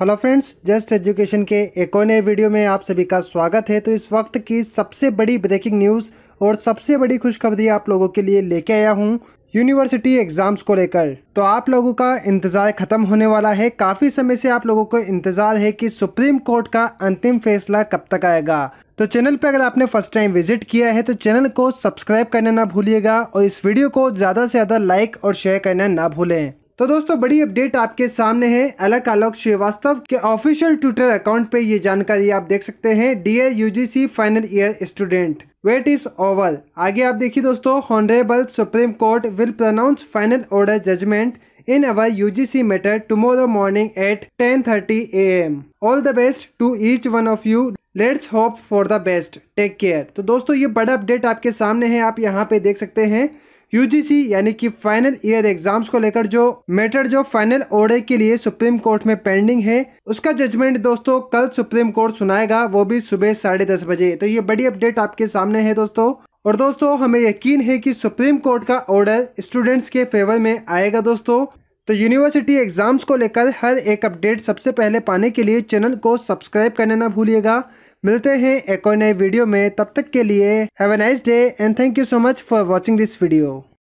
hello friends just education के एक और नए वीडियो में आप सभी का स्वागत है तो इस वक्त की सबसे बड़ी ब्रेकिंग न्यूज़ और सबसे बड़ी खुशखबरी आप लोगों के लिए लेके आया हूँ यूनिवर्सिटी एग्ज़ाम्स को लेकर तो आप लोगों का इंतज़ार ख़त्म होने वाला है काफ़ी समय से आप लोगों को इंतज़ार है कि सुप्रीम कोर्ट का अंतिम फैसला कब तक आएगा तो चैनल पर अगर आपने फर्स्ट टाइम विजिट किया है तो चैनल को सब्सक्राइब करना ना भूलिएगा और इस वीडियो को ज़्यादा से ज़्यादा लाइक और शेयर करना ना भूलें तो दोस्तों बड़ी अपडेट आपके सामने है अलग आलोक श्रीवास्तव के ऑफिशियल ट्विटर अकाउंट पे ये जानकारी आप देख सकते हैं dear UGC final year student wait is over आगे आप देखिए दोस्तों honourable supreme court will pronounce final order judgement in our U G C matter tomorrow morning at ten thirty A M all the best to each one of you let's hope for the best take care तो दोस्तों ये बड़ा update आपके सामने है आप यहाँ पे देख सकते हैं यूजीसी यानी कि फाइनल ईयर एग्जाम्स को लेकर जो मैटर जो फाइनल ऑर्डर के लिए सुप्रीम कोर्ट में पेंडिंग है उसका जजमेंट दोस्तों कल सुप्रीम कोर्ट सुनाएगा वो भी सुबह साढ़े दस बजे तो ये बड़ी अपडेट आपके सामने है दोस्तों और दोस्तों हमें यकीन है कि सुप्रीम कोर्ट का ऑर्डर स्टूडेंट्स के फेवर में आएगा दोस्तों तो यूनिवर्सिटी एग्ज़ाम्स को लेकर हर एक अपडेट सबसे पहले पाने के लिए चैनल को सब्सक्राइब करना ना भूलिएगा मिलते हैं एक और नए वीडियो में तब तक के लिए have a nice day and thank you so much for watching this video